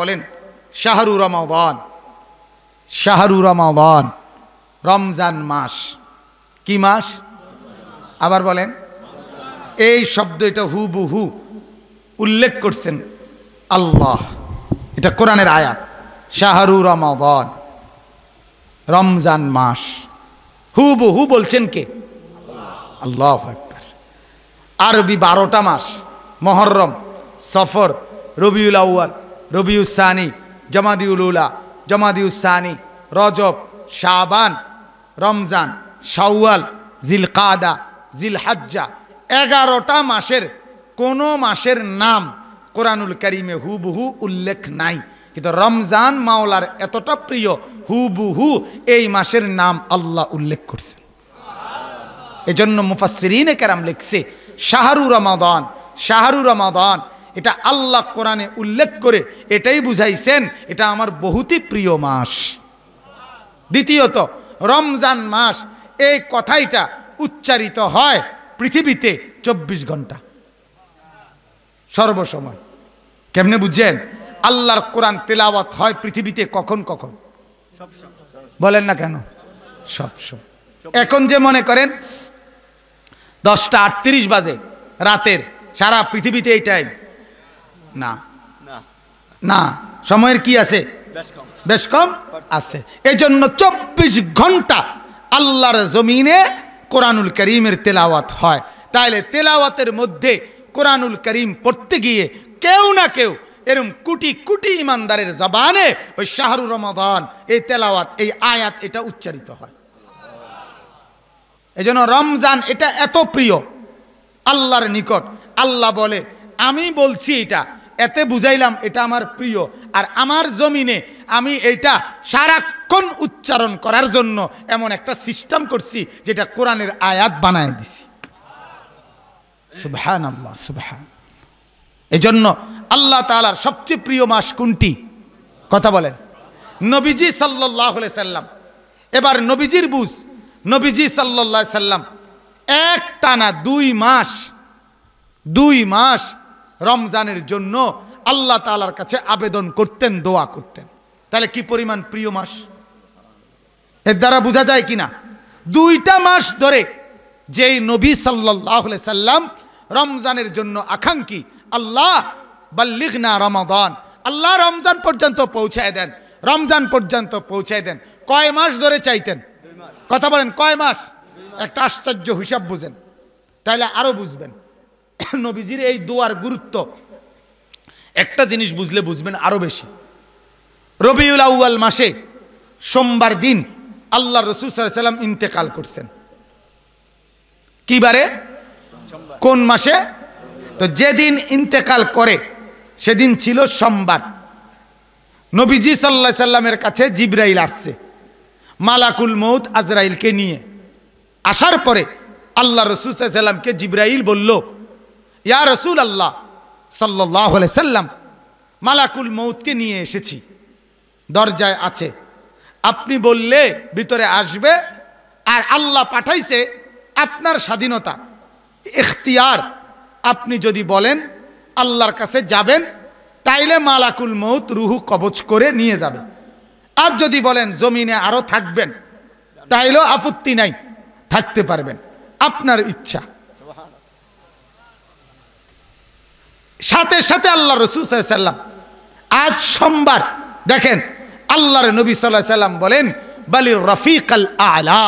বলেন শাহরু রমাদান শাহরু রমাদান রমজান মাস কি মাস আবার বলেন এই শব্দ এটা হু উল্লেখ করছেন আল্লাহ এটা কোরআনের আয়াত শাহরু রমাদান রমজান মাস হু বলছেন কে আল্লাহ একবার আরবি বারোটা মাস মহরম সফর রবিউল আউ্য়াল রবিউসানি জমাদিউলুলা জমাদিউসানি রজব শাবান রমজান শাওয়াল জিল কাদা জিল হাজ্জা এগারোটা মাসের কোন মাসের নাম কোরআনুল করিমে হুবহু উল্লেখ নাই কিন্তু রমজান মাওলার এতটা প্রিয় হুবহু এই মাসের নাম আল্লাহ উল্লেখ করছেন এজন্য মুফাসরিনে কেরাম লিখছে শাহরু রমাদান শাহরু রমাদান এটা আল্লাহ কোরআনে উল্লেখ করে এটাই বুঝাইছেন এটা আমার বহুতই প্রিয় মাস দ্বিতীয়ত রমজান মাস এই কথাইটা উচ্চারিত হয় পৃথিবীতে ২৪ ঘন্টা সর্বসময় কেমনে বুঝছেন আল্লাহর কোরআন তেলাওয়াত হয় পৃথিবীতে কখন কখন বলেন না কেন সবসময় এখন যে মনে করেন দশটা আটত্রিশ বাজে রাতের সারা পৃথিবীতে এই টাইম না না সময়ের কি আছে বেশ কম আছে এজন্য চব্বিশ ঘন্টা আল্লাহর জমিনে কোরআনুল করিমের তেলাওয়াত হয় তাহলে তেলাওয়াতের মধ্যে কোরআনুল করিম পড়তে গিয়ে কেউ না কেউ এরম কুটি কুটি ইমানদারের জবানে ওই শাহরুর রমাদান এই তেলাওয়াত এই আয়াত এটা উচ্চারিত হয় এজন্য রমজান এটা এত প্রিয় আল্লাহর নিকট আল্লাহ বলে আমি বলছি এটা এতে বুঝাইলাম এটা আমার প্রিয় আর আমার জমিনে আমি এটা সারাক্ষণ উচ্চারণ করার জন্য এমন একটা সিস্টেম করছি যেটা কোরআনের আয়াত বানায় দিছি সুভান আল্লাহ এই এজন্য আল্লাহ তালার সবচেয়ে প্রিয় মাস কোনটি কথা বলেন নবীজি সাল্লাহ সাল্লাম এবার নবীজির বুঝ নবীজি সাল্লাহ সাল্লাম এক টানা দুই মাস দুই মাস রমজানের জন্য আল্লাহ তালার কাছে আবেদন করতেন দোয়া করতেন তাহলে কি পরিমাণ প্রিয় মাস এর দ্বারা বোঝা যায় কি না দুইটা মাস ধরে যেই নবী সাল্লাহ সাল্লাম রমজানের জন্য আকাঙ্ক্ষী আল্লাহ বাল্লিগনা রমাদান আল্লাহ রমজান পর্যন্ত পৌঁছায় দেন রমজান পর্যন্ত পৌঁছায় দেন কয় মাস ধরে চাইতেন কথা বলেন কয় মাস একটা আশ্চর্য হিসাব বুঝেন তাহলে আরও বুঝবেন নবীজির এই দোয়ার গুরুত্ব একটা জিনিস বুঝলে বুঝবেন আরো বেশি রবিউল আউ্য়াল মাসে সোমবার দিন আল্লাহ রসুল ইন্তেকাল করছেন কিবারে কোন মাসে তো যেদিন ইন্তেকাল করে সেদিন ছিল সোমবার নবীজি সাল্লা সাল্লামের কাছে জিব্রাইল আসছে মালাকুল মৌত আজরাইলকে নিয়ে আসার পরে আল্লাহ রসুল সাল্লামকে জিব্রাইল বলল ইয়া রসুল আল্লাহ সাল্লাহ সাল্লাম মালাকুল মৌতকে নিয়ে এসেছি দরজায় আছে আপনি বললে ভিতরে আসবে আর আল্লাহ পাঠাইছে আপনার স্বাধীনতা এখতিয়ার আপনি যদি বলেন আল্লাহর কাছে যাবেন তাইলে মালাকুল মৌত রুহু কবচ করে নিয়ে যাবে আর যদি বলেন জমিনে আরও থাকবেন তাইলেও আপত্তি নাই থাকতে পারবেন আপনার ইচ্ছা সাথে সাথে আল্লাহ রসুল সাল্লাম আজ সোমবার দেখেন আল্লাহর নবী সাল্লাহ সাল্লাম বলেন বালির রফিক আল আলা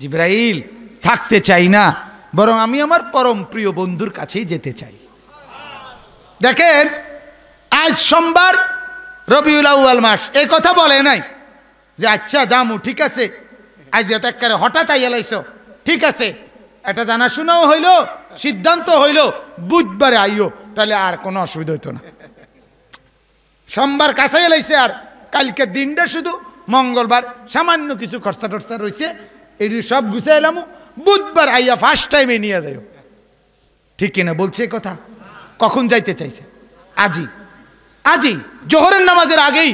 জিব্রাইল থাকতে চাই না বরং আমি আমার পরম প্রিয় বন্ধুর কাছেই যেতে চাই দেখেন আজ সোমবার রবিউল আউয়াল মাস এ কথা বলে নাই যে আচ্ছা যামু ঠিক আছে আজ এত একবারে হঠাৎ আইয়া ঠিক আছে এটা জানাশোনাও হইল সিদ্ধান্ত হইল বুধবারে আইও তাহলে আর কোনো অসুবিধা হইতো না সোমবার কাছে এলাইছে আর কালকে দিনটা শুধু মঙ্গলবার সামান্য কিছু খরচা টরচা রয়েছে এটি সব গুছে এলাম বুধবার আইয়া ফার্স্ট টাইমে নিয়ে যাই ঠিক কিনা বলছে কথা কখন যাইতে চাইছে আজি আজি জোহরের নামাজের আগেই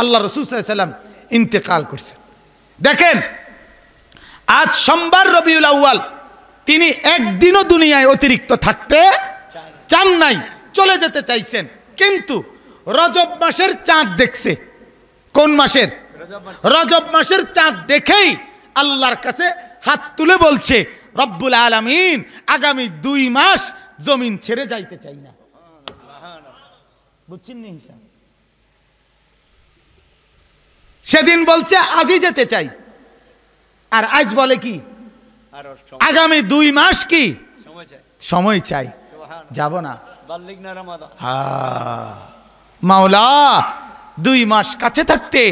আল্লাহ রসুলাম ইন্তেকাল করছে দেখেন আজ সোমবার রবিউল আউ্য়াল তিনি একদিনও দুনিয়ায় অতিরিক্ত থাকতে চান নাই চলে যেতে চাইছেন কিন্তু রজব মাসের চাঁদ দেখছে কোন মাসের রজব মাসের চাঁদ দেখেই আল্লাহর কাছে হাত তুলে বলছে রব্বুল আলমিন আগামী দুই মাস জমিন ছেড়ে যাইতে চাই না বুঝছেন হিসাব সেদিন বলছে আজই যেতে চাই আর আজ বলে কি আগামী দুই মাস কি সময় চাই যাব না মাওলা দুই মাস কাছে থাকতে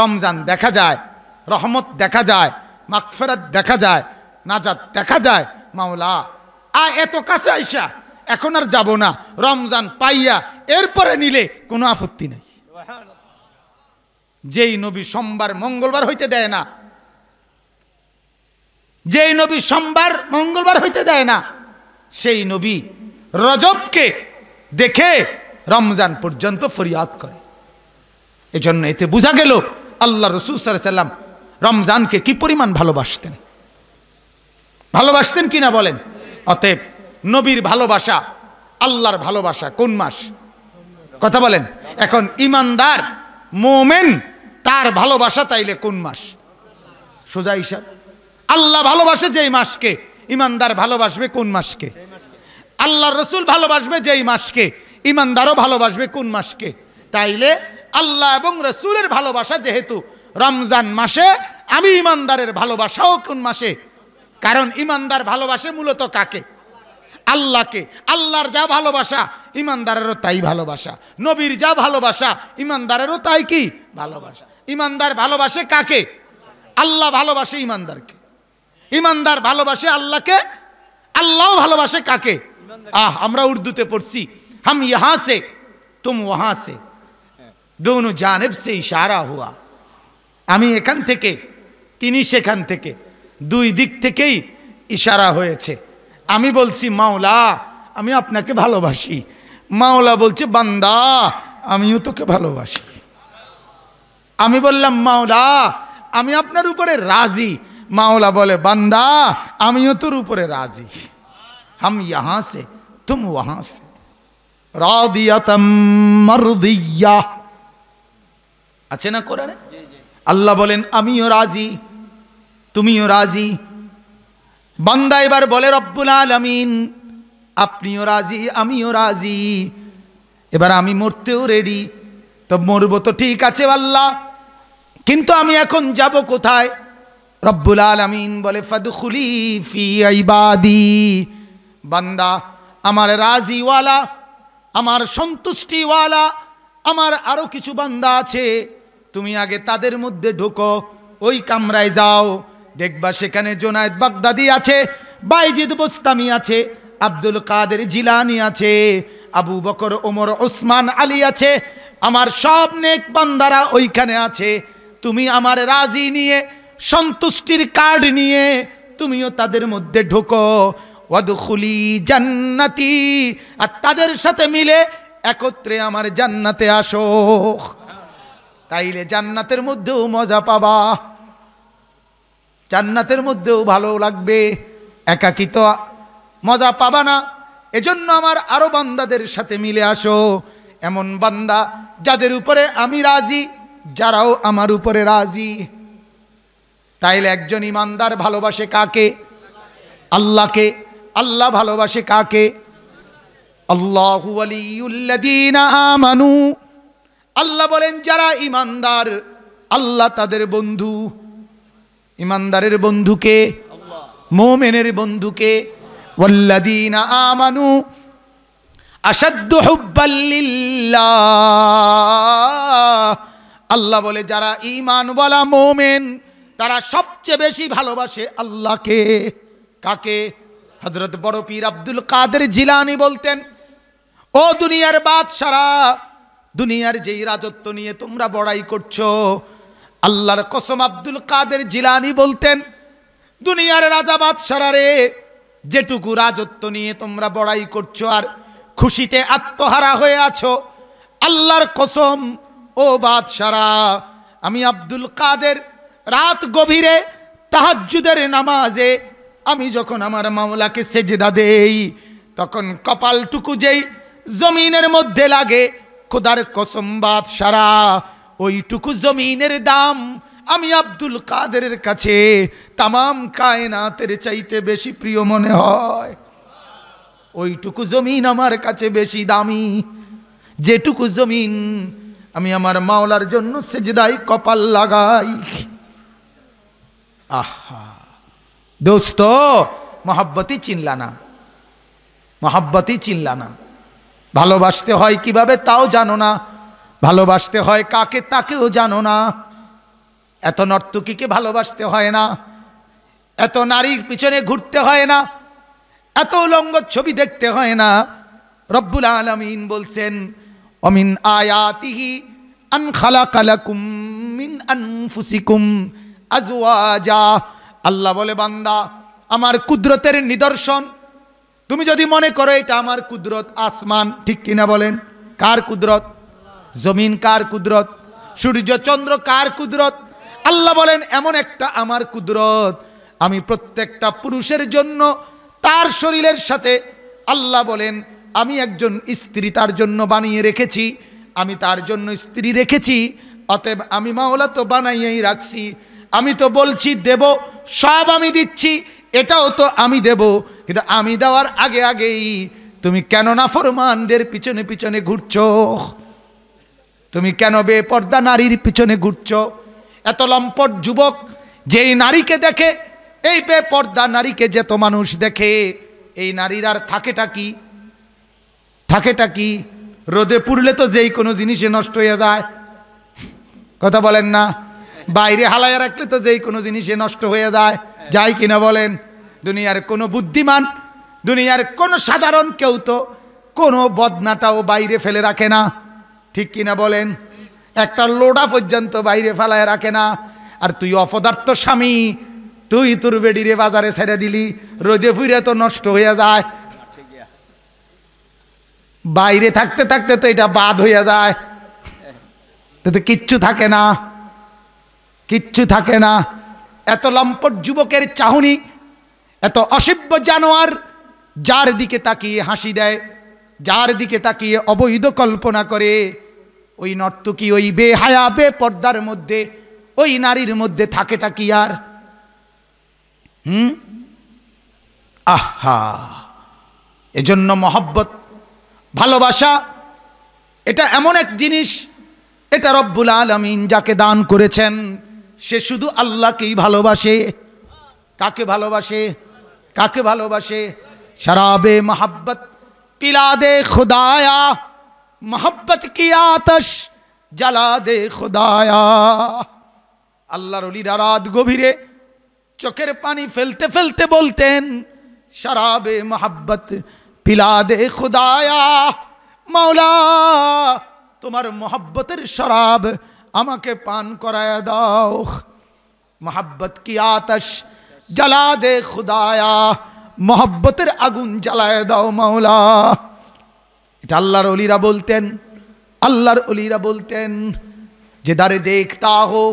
রমজান দেখা যায় রহমত দেখা যায় মাকফেরাত দেখা যায় নাজাত দেখা যায় মাওলা আ এত কাছে আইসা এখন আর যাব না রমজান পাইয়া এরপরে নিলে কোনো আপত্তি নাই যেই নবী সোমবার মঙ্গলবার হইতে দেয় না যেই নবী সোমবার মঙ্গলবার হইতে দেয় না সেই নবী রজবকে দেখে রমজান পর্যন্ত ফরিয়াদ করে এজন্য এতে বোঝা গেল আল্লাহ রসুল সাল্লাম রমজানকে কি পরিমাণ ভালোবাসতেন ভালোবাসতেন কি না বলেন অতএব নবীর ভালোবাসা আল্লাহর ভালোবাসা কোন মাস কথা বলেন এখন ইমানদার মোমেন তার ভালোবাসা তাইলে কোন মাস সোজা হিসাব আল্লাহ ভালোবাসে যেই মাসকে ইমানদার ভালোবাসবে কোন মাসকে আল্লাহ রসুল ভালোবাসবে যেই মাসকে ইমানদারও ভালোবাসবে কোন মাসকে তাইলে আল্লাহ এবং রসুলের ভালোবাসা যেহেতু রমজান মাসে আমি ইমানদারের ভালোবাসাও কোন মাসে কারণ ইমানদার ভালোবাসে মূলত কাকে আল্লাহকে আল্লাহর যা ভালোবাসা ইমানদারেরও তাই ভালোবাসা নবীর যা ভালোবাসা ইমানদারেরও তাই কি ভালোবাসা ইমানদার ভালোবাসে কাকে আল্লাহ ভালোবাসে ইমানদারকে ইমানদার ভালোবাসে আল্লাহকে আল্লাহ ভালোবাসে কাকে আহ আমরা উর্দুতে পড়ছি হাম ইহা সে তুম ওহা সে দোনো জানেব সে ইশারা হুয়া আমি এখান থেকে তিনি সেখান থেকে দুই দিক থেকেই ইশারা হয়েছে আমি বলছি মাওলা আমি আপনাকে ভালোবাসি মাওলা বলছে বান্দা আমিও তোকে ভালোবাসি আমি বললাম মাওলা আমি আপনার উপরে রাজি মাওলা বলে বান্দা আমিও তোর উপরে রাজি হাম ইহা সে তুম ওহা সে রদিয়া আছে না কোরআনে আল্লাহ বলেন আমিও রাজি তুমিও রাজি বান্দা এবার বলে রব্বুল আলমিন আপনিও রাজি আমিও রাজি এবার আমি মরতেও রেডি তো মরবো তো ঠিক আছে আল্লাহ কিন্তু আমি এখন যাব কোথায় রব্বুল আলমিন বলে ফদুলি ফি ইবাদি বান্দা আমার রাজিওয়ালা আমার সন্তুষ্টিওয়ালা আমার আরও কিছু বান্দা আছে তুমি আগে তাদের মধ্যে ঢোকো ওই কামরায় যাও দেখবা সেখানে জোনায়দ বাগদাদি আছে বাইজিদ বোস্তামি আছে আব্দুল কাদের জিলানি আছে আবু বকর ওমর ওসমান আলী আছে আমার সব নেক বান্দারা ওইখানে আছে তুমি আমার রাজি নিয়ে সন্তুষ্টির কার্ড নিয়ে তুমিও তাদের মধ্যে ঢোকো অদুখুলি জান্নাতি আর তাদের সাথে মিলে একত্রে আমার জান্নাতে আসো তাইলে জান্নাতের মধ্যেও মজা পাবা জান্নাতের মধ্যেও ভালো লাগবে একাকিত মজা পাবা না এজন্য আমার আরও বান্দাদের সাথে মিলে আসো এমন বান্দা যাদের উপরে আমি রাজি যারাও আমার উপরে রাজি তাইলে একজন ইমানদার ভালোবাসে কাকে আল্লাহকে আল্লাহ ভালোবাসে কাকে আমানু আল্লাহ বলেন যারা ইমানদার আল্লাহ তাদের বন্ধু ইমানদারের বন্ধুকে মোমেনের বন্ধুকে আমানু আল্লাহ বলে যারা বলা মোমেন তারা সবচেয়ে বেশি ভালোবাসে আল্লাহকে কাকে হজরত বড় পীর আব্দুল কাদের জিলানি বলতেন ও দুনিয়ার বাদশারা দুনিয়ার যেই রাজত্ব নিয়ে তোমরা বড়াই করছো আল্লাহর কসম আব্দুল কাদের জিলানি বলতেন দুনিয়ার রাজা বাদশারা রে যেটুকু রাজত্ব নিয়ে তোমরা বড়াই করছো আর খুশিতে আত্মহারা হয়ে আছো আল্লাহর কসম ও বাদশারা আমি আব্দুল কাদের রাত গভীরে তাহাজুদের নামাজে আমি যখন আমার মামলাকে সেজেদা দেই তখন কপালটুকু যেই জমিনের মধ্যে লাগে খোদার কসম সারা ওইটুকু জমিনের দাম আমি আব্দুল কাদেরের কাছে তামাম কায়নাতের চাইতে বেশি প্রিয় মনে হয় ওইটুকু জমিন আমার কাছে বেশি দামি যেটুকু জমিন আমি আমার মাওলার জন্য সেজদাই কপাল লাগাই আহা দোস্ত মহাব্বতই চিনলা না মহাব্বতই চিনলা না ভালোবাসতে হয় কিভাবে তাও জানো না ভালোবাসতে হয় কাকে তাকেও জানো না এত নর্তকীকে ভালোবাসতে হয় না এত নারীর পিছনে ঘুরতে হয় না এত লঙ্গ ছবি দেখতে হয় না রব্বুল আলমিন বলছেন অমিন আয়াতিহি আন খালা কালাকুম মিন আনফুসিকুম আজওয়াজা আল্লাহ বলে বান্দা আমার কুদরতের নিদর্শন তুমি যদি মনে করো এটা আমার কুদরত আসমান ঠিক কিনা বলেন কার কুদরত জমিন কার কুদরত সূর্য চন্দ্র কার কুদরত আল্লাহ বলেন এমন একটা আমার কুদরত আমি প্রত্যেকটা পুরুষের জন্য তার শরীরের সাথে আল্লাহ বলেন আমি একজন স্ত্রী তার জন্য বানিয়ে রেখেছি আমি তার জন্য স্ত্রী রেখেছি অতএব আমি মাওলা তো বানাইয়েই রাখছি আমি তো বলছি দেব সব আমি দিচ্ছি এটাও তো আমি দেব কিন্তু আমি দেওয়ার আগে আগেই তুমি কেন না ফরমানদের পিছনে পিছনে ঘুরছ তুমি কেন বেপর্দা নারীর পিছনে ঘুরছ এত লম্পট যুবক যেই নারীকে দেখে এই বেপর্দা নারীকে যেত মানুষ দেখে এই নারীর আর থাকেটা কি থাকেটা কি রোদে পুড়লে তো যেই কোনো জিনিসে নষ্ট হয়ে যায় কথা বলেন না বাইরে হালাইয়া রাখলে তো যেই কোনো জিনিসে নষ্ট হয়ে যায় যাই কিনা বলেন দুনিয়ার কোনো বুদ্ধিমান দুনিয়ার কোনো সাধারণ কেউ তো কোনো বদনাটাও বাইরে ফেলে রাখে না ঠিক কিনা বলেন একটা লোডা পর্যন্ত বাইরে ফেলায় রাখে না আর তুই অপদার্থ স্বামী তুই তোর বেডিরে বাজারে ছেড়ে দিলি রোদে ফুরে তো নষ্ট হয়ে যায় বাইরে থাকতে থাকতে তো এটা বাদ হয়ে যায় তো কিচ্ছু থাকে না কিচ্ছু থাকে না এত লম্পট যুবকের চাহনি এত অসভ্য জানোয়ার যার দিকে তাকিয়ে হাসি দেয় যার দিকে তাকিয়ে অবৈধ কল্পনা করে ওই নর্তকী ওই বেহায়া বে পর্দার মধ্যে ওই নারীর মধ্যে থাকে কি আর হুম আহা এজন্য মহব্বত ভালোবাসা এটা এমন এক জিনিস এটা রব্বুল আলমিন যাকে দান করেছেন সে শুধু আল্লাহকেই ভালোবাসে কাকে ভালোবাসে কাকে ভালোবাসে শরাবে মহাব্বত পিলা দে খুদায়া মোহাব্বত কি আতশ জ্বালা দে খুদায়া আল্লাহর অলিরা রাত গভীরে চোখের পানি ফেলতে ফেলতে বলতেন শরাবে মোহাব্বত পিলা দে খুদায়া মাওলা তোমার মোহাব্বতের শরাব আমাকে পান করায় দাও মহাব্বত কি আতশ জ্বালা দে খুদায়া মহাব্বতের আগুন জ্বালায় দাও মাওলা এটা আল্লাহর অলিরা বলতেন আল্লাহর অলিরা বলতেন যে দারে দেখতা হো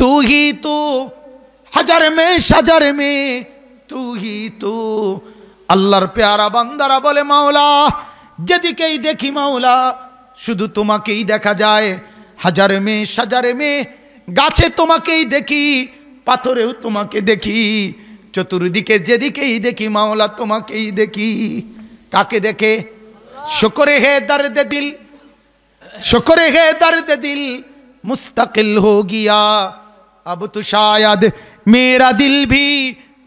তু হি তু হাজার মে সাজার মে তু হি তু আল্লাহর পেয়ারা বান্দারা বলে মাওলা যেদিকেই দেখি মাওলা শুধু তোমাকেই দেখা যায় হাজারে মেয়ে সাজারে মেয়ে গাছে তোমাকেই দেখি পাথরেও তোমাকে দেখি চতুর্দিকে যেদিকেই দেখি মাওলা তোমাকেই দেখি কাকে দেখে শকরে হে দে দিল শকরে হে দে দিল মুস্তাকিল হো গিয়া আব তু শায়াদ মেরা দিল ভি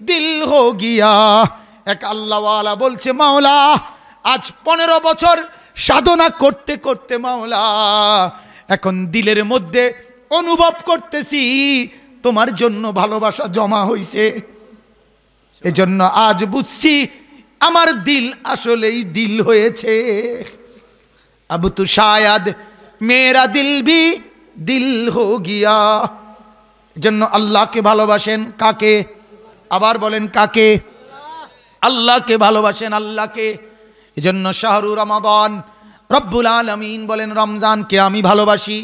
দিল হো গিয়া এক আল্লাহওয়ালা বলছে মাওলা আজ পনেরো বছর সাধনা করতে করতে মাওলা এখন দিলের মধ্যে অনুভব করতেছি তোমার জন্য ভালোবাসা জমা হইছে এজন্য আজ বুঝছি আমার দিল আসলেই দিল হয়েছে আবু তু শায়াদ মেয়েরা দিল বি দিল হো গিয়া জন্য আল্লাহকে ভালোবাসেন কাকে আবার বলেন কাকে আল্লাহকে ভালোবাসেন আল্লাহকে এজন্য শাহরু রমাদান রব্বুল আলমিন বলেন রমজানকে আমি ভালোবাসি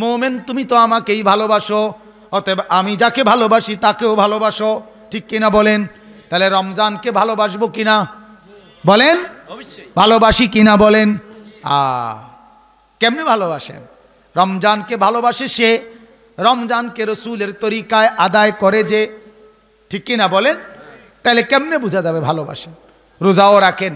মোমেন তুমি তো আমাকেই ভালোবাসো অতএব আমি যাকে ভালোবাসি তাকেও ভালোবাসো ঠিক কিনা বলেন তাহলে রমজানকে ভালোবাসবো কিনা বলেন ভালোবাসি কিনা বলেন আ কেমনে ভালোবাসেন রমজানকে ভালোবাসে সে রমজানকে রসুলের তরিকায় আদায় করে যে ঠিক কিনা বলেন তাহলে কেমনে বোঝা যাবে ভালোবাসেন রোজাও রাখেন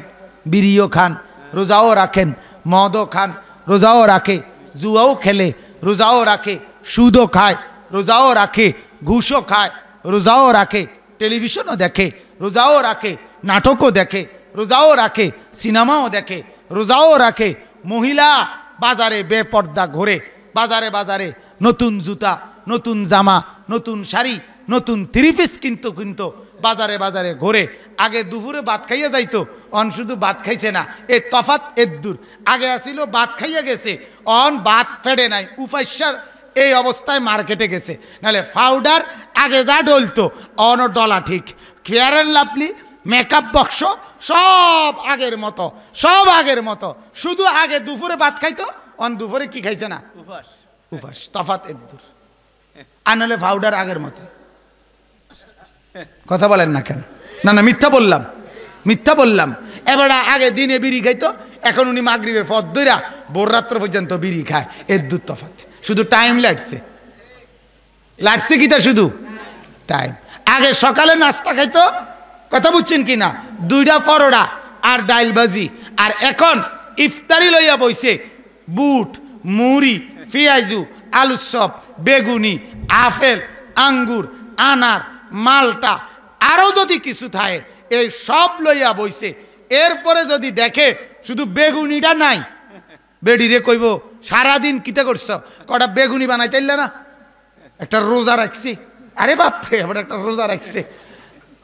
বিড়িও খান রোজাও রাখেন মদও খান রোজাও রাখে জুয়াও খেলে রোজাও রাখে সুদও খায় রোজাও রাখে ঘুষও খায় রোজাও রাখে টেলিভিশনও দেখে রোজাও রাখে নাটকও দেখে রোজাও রাখে সিনেমাও দেখে রোজাও রাখে মহিলা বাজারে বেপর্দা ঘোরে বাজারে বাজারে নতুন জুতা নতুন জামা নতুন শাড়ি নতুন থ্রি পিস কিন্তু কিন্তু বাজারে বাজারে ঘোরে আগে দুপুরে ভাত খাইয়া যাইতো অন শুধু ভাত খাইছে না এ তফাত এদ্দুর আগে আসিল ভাত খাইয়া গেছে অন বাত ফেড়ে নাই উপাস্যার এই অবস্থায় মার্কেটে গেছে নাহলে পাউডার আগে যা ডলতো অন ডলা ঠিক fair and lovely makeup box সব আগের মতো সব আগের মতো শুধু আগে দুপুরে ভাত খাইতো অন দুপুরে কি খাইছে না উপাস উপাস তফাত এদ্দুর আর নাহলে পাউডার আগের মতো কথা বলেন না কেন না না মিথ্যা বললাম মিথ্যা বললাম এবার আগে দিনে বিড়ি খাইতো এখন উনি মাগরীবের পথ দইরা রাত্র পর্যন্ত বিড়ি খায় এর দু তফাত শুধু টাইম লাগছে লাগছে কি তা শুধু টাইম আগে সকালে নাস্তা খাইতো কথা বুঝছেন কি না দুইটা ফরোড়া আর ডাইল ভাজি আর এখন ইফতারি লইয়া বইছে বুট মুড়ি ফিয়াজু আলুর সব বেগুনি আফেল আঙ্গুর আনার মালটা আরও যদি কিছু থায় এই সব লইয়া বইছে এরপরে যদি দেখে শুধু বেগুনিটা নাই বেডিরে কইব সারাদিন কিতে করছ কটা বেগুনি বানাইতেইলে না একটা রোজা রাখছি আরে বাপরে আবার একটা রোজা রাখছে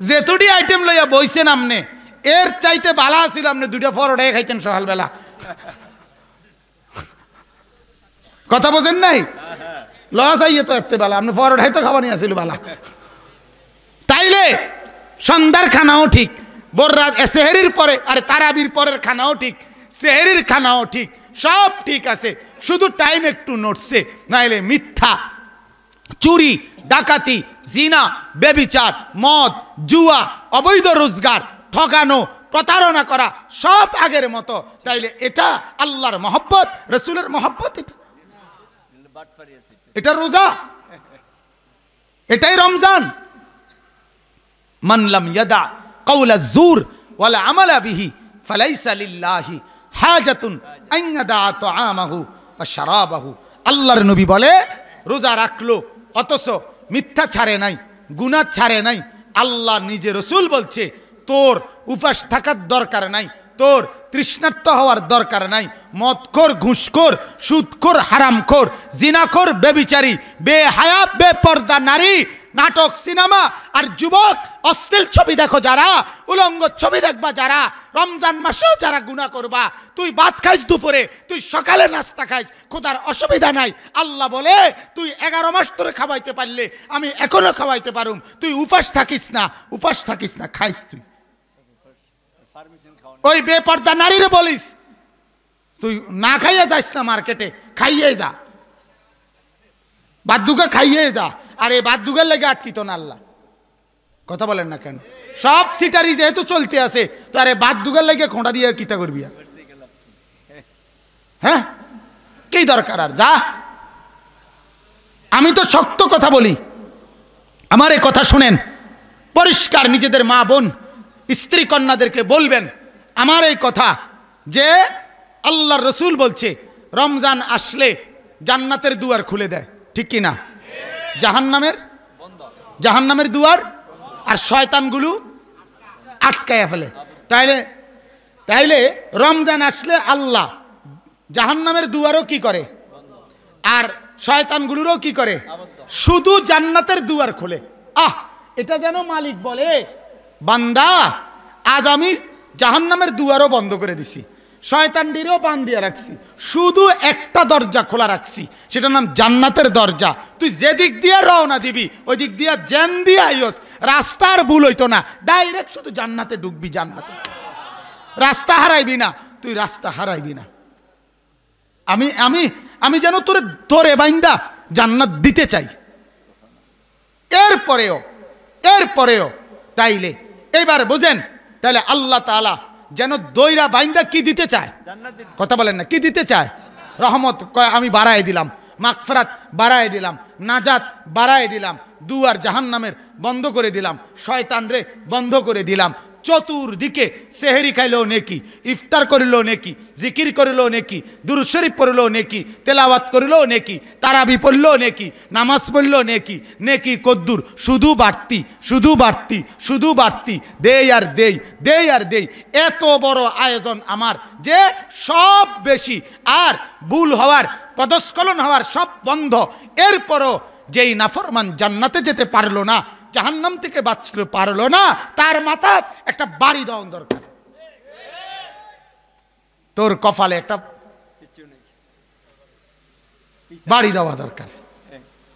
যেতুটি আইটেম লইয়া বইছে নামনে এর চাইতে বালা ছিল আপনি দুইটা ফরোটাই খাইতেন সকালবেলা কথা বোঝেন নাই লস আইয়ে তো এত বেলা আপনি ফরোটাই তো খাবার নিয়ে আসিল বেলা তাইলে সন্ধ্যার খানাও ঠিক রাত সেহেরির পরে আর তারাবির পরের খানাও ঠিক সেহেরির খানাও ঠিক সব ঠিক আছে শুধু টাইম একটু নড়ছে নাইলে মিথ্যা চুরি ডাকাতি জিনা বেবিচার মদ জুয়া অবৈধ রোজগার ঠকানো প্রতারণা করা সব আগের মতো তাইলে এটা আল্লাহর মহব্বত রসুলের মহব্বত এটা এটা রোজা এটাই রমজান মানলাম ইয়াদা কৌলা জুর ওয়ালা আমালা বিহি লিল্লাহি হাজাতুন আইয়াদা তো আমাহু বা আল্লাহর নবী বলে রোজা রাখলো অথচ মিথ্যা ছাড়ে নাই গুনাহ ছাড়ে নাই আল্লাহ নিজে রসুল বলছে তোর উপাস থাকার দরকার নাই তোর তৃষ্ণার্ত হওয়ার দরকার নাই মদখোর ঘুষখোর সুদখোর হারামখোর জিনাখোর বেবিচারী বেহায়া বেপর্দা নারী নাটক সিনেমা আর যুবক অশ্লীল ছবি দেখো যারা উলঙ্গ ছবি দেখবা যারা রমজান মাসেও যারা গুণা করবা তুই ভাত খাইস দুপুরে তুই সকালে নাস্তা খাইস খোদার অসুবিধা নাই আল্লাহ বলে তুই এগারো মাস ধরে খাওয়াইতে পারলে আমি এখনও খাওয়াইতে পারুম তুই উপাস থাকিস না উপাস থাকিস না খাইস তুই ওই বেপর্দা নারীরে বলিস তুই না খাইয়ে যাইস না মার্কেটে খাইয়ে যা বাদ্যুকে খাইয়ে যা আর এই বাদ লেগে আটকিত না আল্লাহ কথা বলেন না কেন সব সিটারি যেহেতু চলতে আছে তো আরে বাদ দুগের লেগে খোঁটা দিয়ে কিতা করবি হ্যাঁ কি দরকার আর যা আমি তো শক্ত কথা বলি আমার এ কথা শুনেন পরিষ্কার নিজেদের মা বোন স্ত্রী কন্যাদেরকে বলবেন আমার এই কথা যে আল্লাহর রসুল বলছে রমজান আসলে জান্নাতের দুয়ার খুলে দেয় ঠিক কি না জাহান নামের জাহান নামের দুয়ার আর শয়তানগুলো আটকায়া ফেলে তাইলে তাইলে রমজান আসলে আল্লাহ জাহান নামের দুয়ারও কি করে আর শয়তানগুলোরও কি করে শুধু জান্নাতের দুয়ার খোলে আহ এটা যেন মালিক বলে বান্দা আজ আমি জাহান্নামের দুয়ারও বন্ধ করে দিছি শয়তানডিরও পান দিয়ে রাখছি শুধু একটা দরজা খোলা রাখছি সেটার নাম জান্নাতের দরজা তুই যে দিক দিয়ে রওনা দিবি ওই দিক দিয়ে জ্যান দিয়ে আইস রাস্তার ভুল হইতো না ডাইরেক্ট শুধু জান্নাতে ঢুকবি জান্নাতে রাস্তা হারাইবি না তুই রাস্তা হারাইবি না আমি আমি আমি যেন তোর ধরে বাইন্দা জান্নাত দিতে চাই এরপরেও এরপরেও তাইলে এবার বোঝেন তাহলে আল্লাহ তালা যেন দইরা বাইন্দা কি দিতে চায় কথা বলেন না কি দিতে চায় রহমত আমি বাড়ায় দিলাম মাকফরাত বাড়ায় দিলাম নাজাত বাড়ায় দিলাম দুয়ার জাহান্নামের বন্ধ করে দিলাম শয়তান রে বন্ধ করে দিলাম চতুর্দিকে সেহেরি খাইলেও নেকি ইফতার করিলেও নেকি জিকির করিলেও নেকি দুরুশরীফ পড়লেও নেকি তেলাওয়াত করিলেও নেকি তারাবি পড়লেও নেকি নামাজ পড়লেও নেকি নেকি কদ্দুর শুধু বাড়তি শুধু বাড়তি শুধু বাড়তি দেই আর দেই দেই আর দেই এত বড় আয়োজন আমার যে সব বেশি আর ভুল হওয়ার পদস্খলন হওয়ার সব বন্ধ এরপরও যেই নাফরমান জান্নাতে যেতে পারলো না জাহান্নাম থেকে বাঁচতে পারলো না তার মাথা একটা বাড়ি দেওয়ান দরকার তোর কপালে একটা বাড়ি দেওয়া দরকার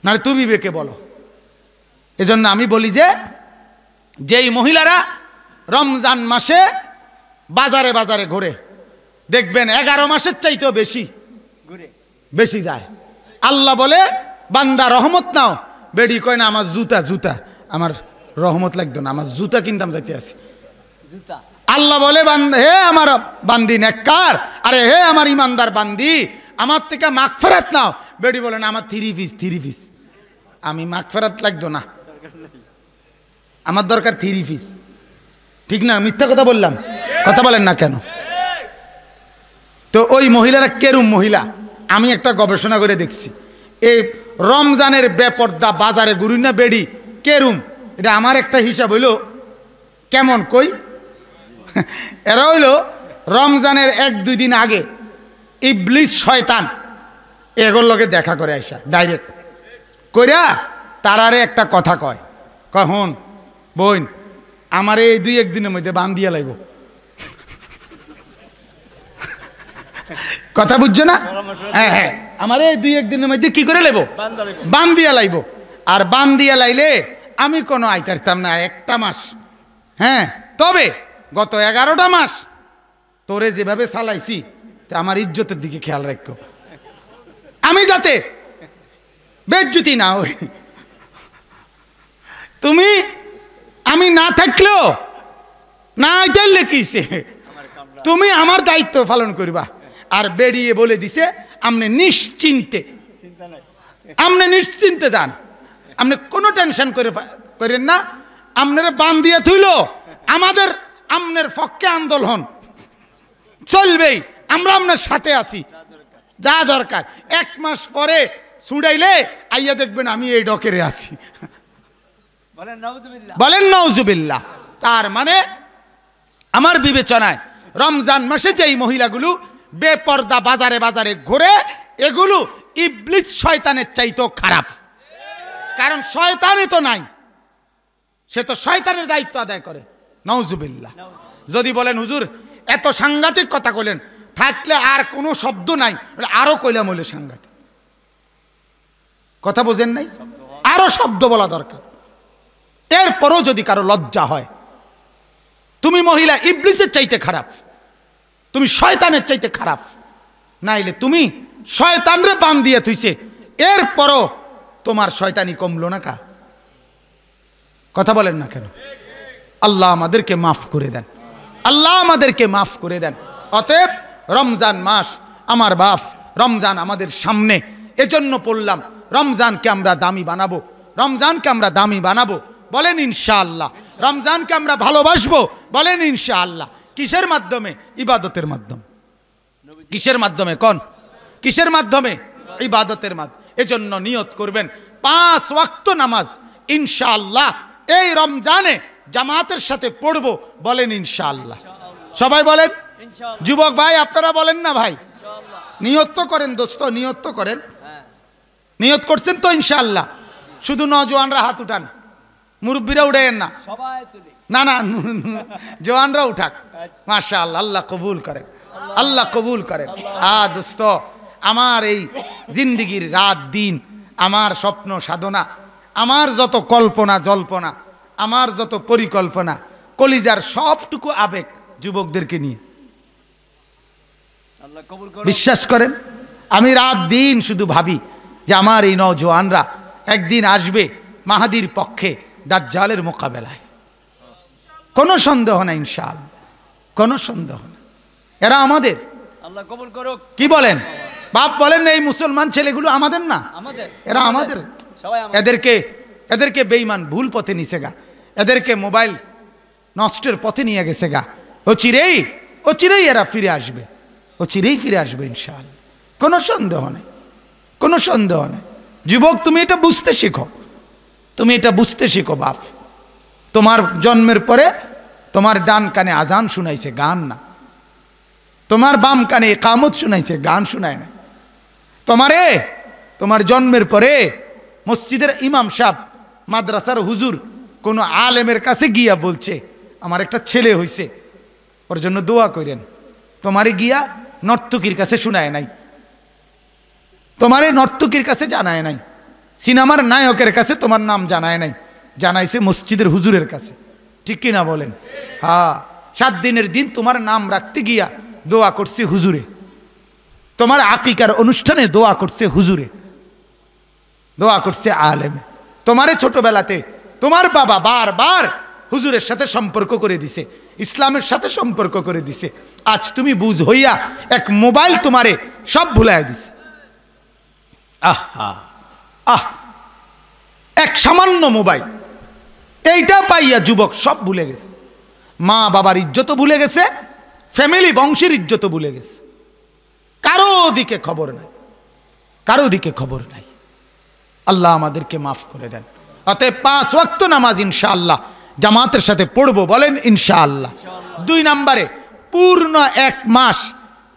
নাহলে তুমি বেকে বলো এজন্য আমি বলি যে যেই মহিলারা রমজান মাসে বাজারে বাজারে ঘোরে দেখবেন এগারো মাসের চাইতেও বেশি বেশি যায় আল্লাহ বলে বান্দা রহমত নাও বেডি কয় না আমার জুতা জুতা আমার রহমত লাগতো না আমার জুতা কিনতাম যাইতে আছি আল্লাহ বলে হে আমার বান্দি নেককার আরে হে আমার ইমানদার বান্দি আমার থেকে মাখ ফেরাত নাও বেডি বলে না আমার থ্রি পিস থ্রি পিস আমি মাখ ফেরাত লাগতো না আমার দরকার থ্রি পিস ঠিক না মিথ্যা কথা বললাম কথা বলেন না কেন তো ওই মহিলারা কেরুম মহিলা আমি একটা গবেষণা করে দেখছি এই রমজানের বেপর্দা বাজারে গুরুনা বেড়ি কে রুম এটা আমার একটা হিসাব হইল কেমন কই এরা হইল রমজানের এক দুই দিন আগে ইবলিস শয়তান এগোর লগে দেখা করে আইসা ডাইরেক্ট কইরা তারারে একটা কথা কয় কয় বইন আমার এই দুই একদিনের মধ্যে বান দিয়া লাগবো কথা বুঝছো না হ্যাঁ হ্যাঁ আমার এই দুই একদিনের মধ্যে কি করে লাইব বান দিয়া লাইব আর বান দিয়া লাইলে আমি কোনো আইতারতাম না একটা মাস হ্যাঁ তবে গত এগারোটা মাস তোরে যেভাবে চালাইছি তা আমার ইজ্জতের দিকে খেয়াল রাখো আমি যাতে বেজ্জুতি না হই তুমি আমি না থাকলেও না আইতারলে কিসে তুমি আমার দায়িত্ব পালন করবা আর বেরিয়ে বলে দিছে আমনে নিশ্চিন্তে আমনে নিশ্চিন্তে যান আপনি কোনো টেনশন করে করেন না আপনার বান দিয়ে থইল আমাদের আপনার পক্ষে আন্দোলন চলবেই আমরা আপনার সাথে আছি যা দরকার এক মাস পরে ছুড়াইলে আইয়া দেখবেন আমি এই ডকেরে আছি বলেন নওজুবিল্লা তার মানে আমার বিবেচনায় রমজান মাসে এই মহিলাগুলো বেপর্দা বাজারে বাজারে ঘুরে এগুলো ইবলিজ শয়তানের চাইতো খারাপ কারণ শয়তানই তো নাই সে তো শয়তানের দায়িত্ব আদায় করে নওজুবিল্লা যদি বলেন হুজুর এত সাংঘাতিক কথা কইলেন থাকলে আর কোনো শব্দ নাই আরও কইলাম হইলে সাংঘাতিক কথা বোঝেন নাই আরও শব্দ বলা দরকার এরপরও যদি কারো লজ্জা হয় তুমি মহিলা ইবলিসের চাইতে খারাপ তুমি শয়তানের চাইতে খারাপ নাইলে তুমি শয়তানরে পান দিয়ে থুইছে এরপরও তোমার শয়তানি কমলো না কা কথা বলেন না কেন আল্লাহ আমাদেরকে মাফ করে দেন আল্লাহ আমাদেরকে মাফ করে দেন অতএব রমজান মাস আমার বাপ রমজান আমাদের সামনে এজন্য পড়লাম রমজানকে আমরা দামি বানাবো রমজানকে আমরা দামি বানাবো বলেন ইনশাআল্লাহ রমজানকে আমরা ভালোবাসবো বলেন ইনশাআল্লাহ কিসের মাধ্যমে ইবাদতের মাধ্যমে কিসের মাধ্যমে কন কিসের মাধ্যমে ইবাদতের মাধ্যমে এজন্য নিয়ত করবেন পাঁচ ওয়াক্ত নামাজ ইনশাআল্লাহ এই রমজানে জামাতের সাথে পড়ব বলেন ইনশাআল্লাহ সবাই বলেন যুবক ভাই আপনারা বলেন না ভাই নিয়ত তো করেন দোস্ত নিয়ত তো করেন হ্যাঁ। নিয়ত করছেন তো ইনশাআল্লাহ শুধু নজওয়ানরা হাত উঠান মুরব্বীরা উঠেন না না না জওয়ানরা উঠাক আচ্ছা। মাশা আল্লাহ আল্লাহ কবুল করেন আল্লাহ কবুল করেন আ দোস্ত আমার এই জিন্দিগির রাত দিন আমার স্বপ্ন সাধনা আমার যত কল্পনা জল্পনা আমার যত পরিকল্পনা কলিজার সবটুকু আবেগ যুবকদেরকে নিয়ে বিশ্বাস করেন আমি রাত দিন শুধু ভাবি যে আমার এই নজওয়ানরা একদিন আসবে মাহাদির পক্ষে দাজ্জালের মোকাবেলায় কোনো সন্দেহ না ইনশাল কোনো সন্দেহ না এরা আমাদের আল্লাহ কবুল করুক কি বলেন বাপ বলেন না এই মুসলমান ছেলেগুলো আমাদের না এরা আমাদের এদেরকে এদেরকে বেইমান ভুল পথে নিছে গা এদেরকে মোবাইল নষ্টের পথে নিয়ে গেছে গা ও চিরেই ও চিরেই এরা ফিরে আসবে ও চিরেই ফিরে আসবে ইনশাল কোনো সন্দেহ নেই কোনো সন্দেহ নেই যুবক তুমি এটা বুঝতে শিখো তুমি এটা বুঝতে শিখো বাপ তোমার জন্মের পরে তোমার ডান কানে আজান শুনাইছে গান না তোমার বাম কানে কামত শুনাইছে গান শুনায় না তোমারে তোমার জন্মের পরে মসজিদের ইমাম সাহ মাদ্রাসার হুজুর কোনো আলেমের কাছে গিয়া বলছে আমার একটা ছেলে হইছে ওর জন্য দোয়া করেন তোমারে গিয়া নর্তকীর কাছে শোনায় নাই তোমারে নর্তকীর কাছে জানায় নাই সিনেমার নায়কের কাছে তোমার নাম জানায় নাই জানাইছে মসজিদের হুজুরের কাছে ঠিক কিনা বলেন হ্যাঁ সাত দিনের দিন তোমার নাম রাখতে গিয়া দোয়া করছি হুজুরে তোমার আকিকার অনুষ্ঠানে দোয়া করছে হুজুরে দোয়া করছে আলেমে তোমারে ছোটবেলাতে তোমার বাবা বারবার হুজুরের সাথে সম্পর্ক করে দিছে ইসলামের সাথে সম্পর্ক করে দিছে আজ তুমি বুঝ হইয়া এক মোবাইল তোমারে সব ভুলাই দিছে আহা আহ এক সামান্য মোবাইল এইটা পাইয়া যুবক সব ভুলে গেছে মা বাবার ইজ্জতও ভুলে গেছে ফ্যামিলি বংশের ইজ্জতও ভুলে গেছে কারো দিকে খবর নাই কারো দিকে খবর নাই আল্লাহ আমাদেরকে মাফ করে দেন অতএব পাঁচ ওয়াক্ত নামাজ ইনশাআল্লাহ জামাতের সাথে পড়বো বলেন ইনশাআল্লাহ দুই নম্বরে পূর্ণ এক মাস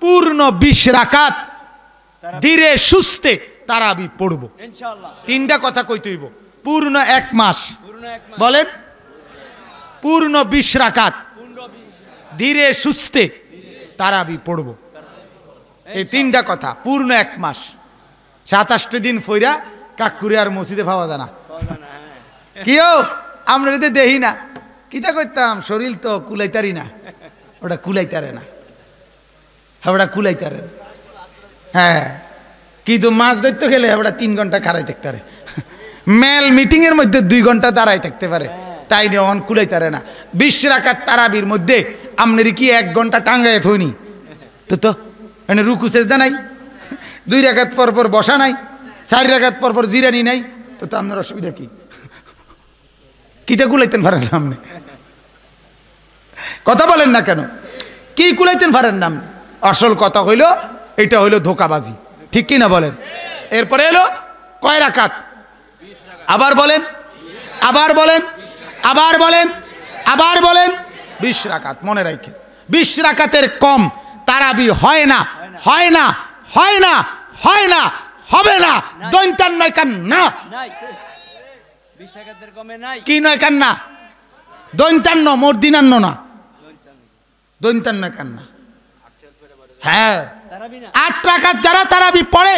পূর্ণ বিশ রাকাত ধীরে সুস্থে তারাবি পড়ব তিনটা কথা কই তুইব পূর্ণ এক মাস বলেন পূর্ণ বিশ রাকাত ধীরে সুস্থে তারাবি পড়ব এই তিনটা কথা পূর্ণ এক মাস সাতাশটি দিন ফইরা কাকুরে আর মসজিদে ভাবা জানা না কেউ আমরা যদি দেহি না কিতা করতাম শরীর তো কুলাইতারি না ওটা কুলাইতারে না হ্যাঁ ওটা কুলাইতারে না হ্যাঁ, হ্যাঁ কিন্তু মাছ ধরতে গেলে হ্যাঁ, ওটা তিন ঘন্টা খাড়াই থাকতে পারে মেল মিটিংয়ের মধ্যে দুই ঘন্টা দাঁড়াই থাকতে পারে তাই নিয়ে অন কুলাইতারে না বিশ্বের রাখার তারাবির মধ্যে আপনার কি এক ঘন্টা টাঙ্গায় থইনি তো তো মানে রুকু সেজদা নাই দুই রেখাত পর পর বসা নাই চার রেখাত পর পর জিরানি নাই তো তো আপনার অসুবিধা কি কিটা কুলাইতেন ফারেন না আপনি কথা বলেন না কেন কি কুলাইতেন ফারেন না আপনি আসল কথা হইল এটা হইল ধোকাবাজি ঠিক কি না বলেন এরপরে এলো কয় রাকাত আবার বলেন আবার বলেন আবার বলেন আবার বলেন বিশ রাকাত মনে রাখে বিশ রাকাতের কম তারাবি হয় না হয় না হয় না হয় না হবে না দৈন্তার নয় কান না কি নয় কান না দৈন্তান্ন মোর দিনান্ন না দৈন্তান্ন কান্না হ্যাঁ আট টাকার যারা তারাবি পড়ে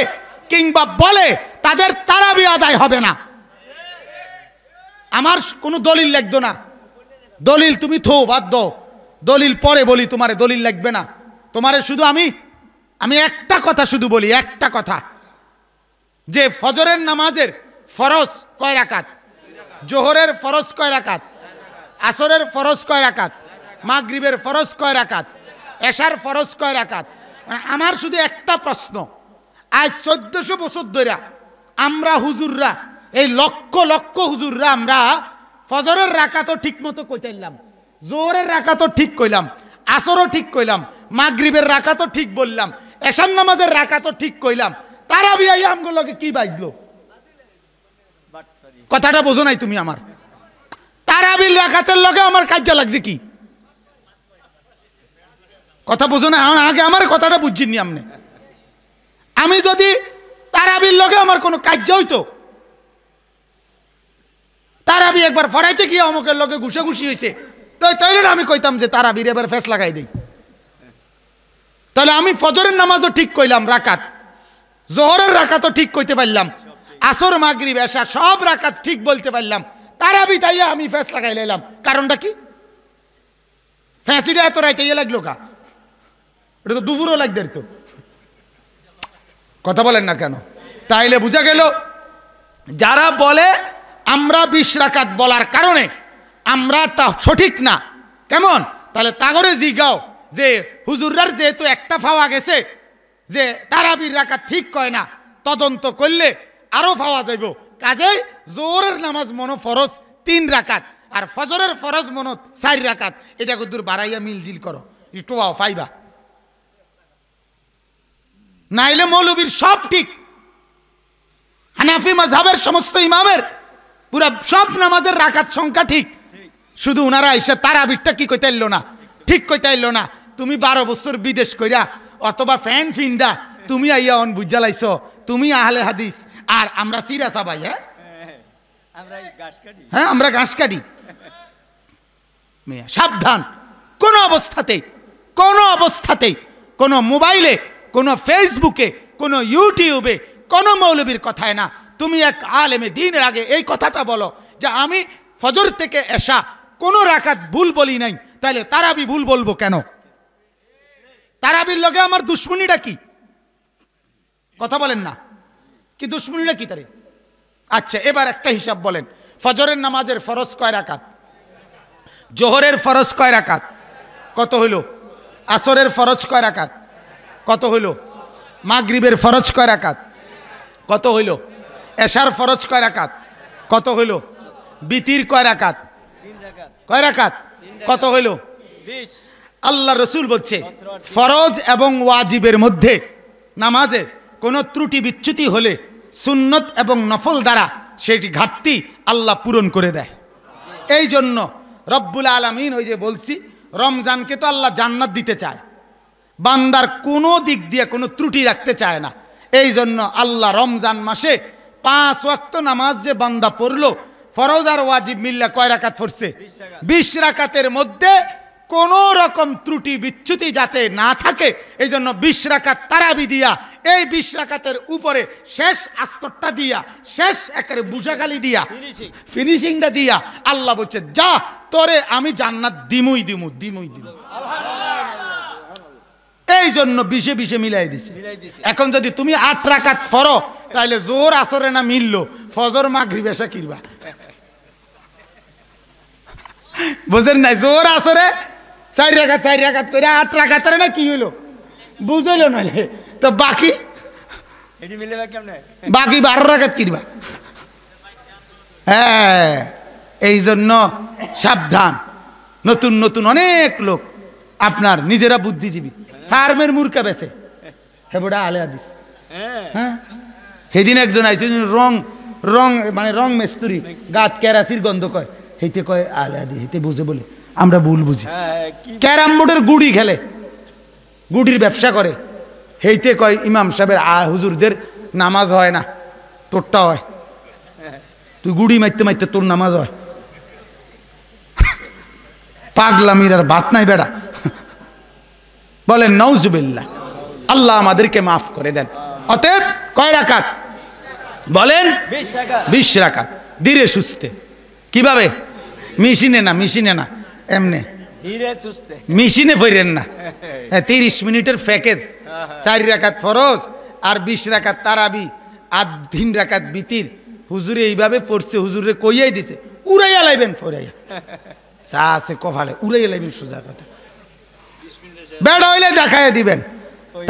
কিংবা বলে তাদের তারাবি আদায় হবে না আমার কোনো দলিল লাগতো না দলিল তুমি থো বাদ দলিল পরে বলি তোমারে দলিল লাগবে না তোমারে শুধু আমি আমি একটা কথা শুধু বলি একটা কথা যে ফজরের নামাজের ফরজ কয় রাকাত জোহরের ফরজ কয় রাকাত আসরের ফরজ কয় রাকাত মাগরিবের ফরজ কয় রাকাত এশার ফরজ কয় রাকাত মানে আমার শুধু একটা প্রশ্ন আজ চোদ্দশো বছর ধরে আমরা হুজুররা এই লক্ষ লক্ষ হুজুররা আমরা ফজরের রাকাতও ঠিক মতো কইতাইলাম জোহরের রাকাতও ঠিক কইলাম আসরও ঠিক কইলাম মাগরিবের রাকাতও ঠিক বললাম এসাম নামাজের রাখা তো ঠিক কইলাম তারা বিয়াই আমগুলোকে কি বাজলো কথাটা বোঝো নাই তুমি আমার তারাবির রাখাতের লগে আমার কাজ লাগছে কি কথা বুঝো না আগে আমার কথাটা বুঝছিনি আমনে আমি যদি তারাবির লগে আমার কোনো কাজ হইতো তারাবি একবার ফরাইতে গিয়ে অমুকের লগে ঘুষে ঘুষি হয়েছে তো তাইলে আমি কইতাম যে তারাবির এবার ফেস লাগাই দিই তাহলে আমি ফজরের নামাজও ঠিক কইলাম রাকাত জোহরের রাকাতও ঠিক কইতে পারলাম আসর মাগরিব এসা সব রাকাত ঠিক বলতে পারলাম তারাবি তাইয়া আমি ফ্যাস লাগাই লাইলাম কারণটা কি ফ্যাসিটা এত রাইতে ইয়ে লাগলো কা এটা তো দুপুরও লাগদের তো কথা বলেন না কেন তাইলে বুঝা গেল যারা বলে আমরা বিশ রাকাত বলার কারণে আমরাটা সঠিক না কেমন তাহলে তাগরে জিগাও যে হুজুরার যেহেতু একটা পাওয়া গেছে যে তারাবির রাখা ঠিক কয় না তদন্ত করলে আরও ফাওয়া যাইব কাজেই জোরের নামাজ মনো ফরজ তিন রাকাত আর ফজরের ফরজ মনো চার রাকাত এটা কুদুর বাড়াইয়া মিলজিল করো টোয়াও ফাইবা নাইলে মৌলবীর সব ঠিক হানাফি মাঝহের সমস্ত ইমামের পুরা সব নামাজের রাখাত সংখ্যা ঠিক শুধু উনারা এসে তারাবিরটা কি কইতে এলো না ঠিক কইতে এলো না তুমি বারো বছর বিদেশ কইরা অথবা ফ্যান ফিন্দা তুমি আইয়া অন বুঝা লাইছ তুমি আহলে হাদিস আর আমরা সিরা সাবাই হ্যাঁ হ্যাঁ আমরা ঘাস কাটি মেয়া সাবধান কোন অবস্থাতে কোন অবস্থাতে কোন মোবাইলে কোন ফেসবুকে কোন ইউটিউবে কোন মৌলবীর কথায় না তুমি এক আলেমে দিন আগে এই কথাটা বলো যে আমি ফজর থেকে এসা কোনো রাখাত ভুল বলি নাই তাহলে আমি ভুল বলবো কেন তারাবির লগে আমার দুশ্মনীটা কি কথা বলেন না কি দুশ্মনীটা কি তারে আচ্ছা এবার একটা হিসাব বলেন ফজরের নামাজের ফরজ কয় রাকাত জোহরের ফরজ কয় রাকাত কত হইল আসরের ফরজ কয় রাকাত কত হইল মাগরিবের ফরজ কয় রাকাত কত হইল এশার ফরজ কয় রাকাত কত হইল বিতির কয় রাকাত কয় রাকাত কত হইল বিশ আল্লাহ রসুল বলছে ফরজ এবং ওয়াজিবের মধ্যে নামাজের কোনো ত্রুটি বিচ্যুতি হলে সুন্নত এবং নফল দ্বারা সেটি ঘাটতি আল্লাহ পূরণ করে দেয় এই জন্য রব্বুল আলমিন ওই যে বলছি রমজানকে তো আল্লাহ জান্নাত দিতে চায় বান্দার কোনো দিক দিয়ে কোনো ত্রুটি রাখতে চায় না এই জন্য আল্লাহ রমজান মাসে পাঁচ ওয়াক্ত নামাজ যে বান্দা পড়লো ফরজ আর ওয়াজিব মিল্লা কয় রাকাত পড়ছে বিশ রাকাতের মধ্যে কোন রকম ত্রুটি বিচ্যুতি যাতে না থাকে এই জন্য বিশ্রাকাত তারাবি দিয়া এই বিশ্রাকাতের উপরে শেষ আস্তরটা দিয়া শেষ একের বুঝাখালি দিয়া ফিনিশিংটা দিয়া আল্লাহ বলছে যা তোরে আমি জান্নাত দিমুই দিমু দিমুই দিমু এই জন্য বিষে বিষে মিলাই দিছে এখন যদি তুমি আট রাখাত ফরো তাহলে জোর আসরে না মিললো ফজর মাগরি বেশা কিরবা বুঝেন নাই জোর আসরে চার রেখাত চার রেখাত করে আট তারা না কি হইলো বুঝলো নইলে তো বাকি বাকি বারো রাখাত কিনবা হ্যাঁ এই জন্য সাবধান নতুন নতুন অনেক লোক আপনার নিজেরা বুদ্ধিজীবী ফার্মের মূর্খা বেছে হেবোটা আলে আদিস হ্যাঁ।, হ্যাঁ সেদিন একজন আইসে রং রং মানে রং মেস্তুরি গাত কেরাসির গন্ধ কয় হেতে কয় আলে আদি হেতে বুঝে বলে আমরা ভুল বুঝি হ্যাঁ, হ্যাঁ, ক্যারাম বোর্ডের গুড়ি খেলে গুডির ব্যবসা করে হেইতে কয় ইমাম সাহেবের আ হুজুরদের নামাজ হয় না তোরটা হয় তুই গুড়ি মারতে মারতে তোর নামাজ হয় পাগলামির আর বাত নাই বেড়া বলেন নৌজুবিল্লা আল্লাহ আমাদেরকে মাফ করে দেন অতএব কয় রাকাত বলেন বিশ রাকাত ধীরে সুস্থে কিভাবে মেশিনে না মেশিনে না এমনি মেশিনে ফেরেন না হ্যাঁ তিরিশ মিনিটের প্যাকেজ চারি রাখাত ফরজ আর বিশ রাখাত তারাবি আর দিন রাখাত বিতির হুজুরে এইভাবে পড়ছে হুজুরে কইয়াই দিছে উড়াইয়া লাইবেন ফরাইয়া চা আছে কভালে উড়াইয়া লাইবেন সোজা কথা বেড হইলে দেখাই দিবেন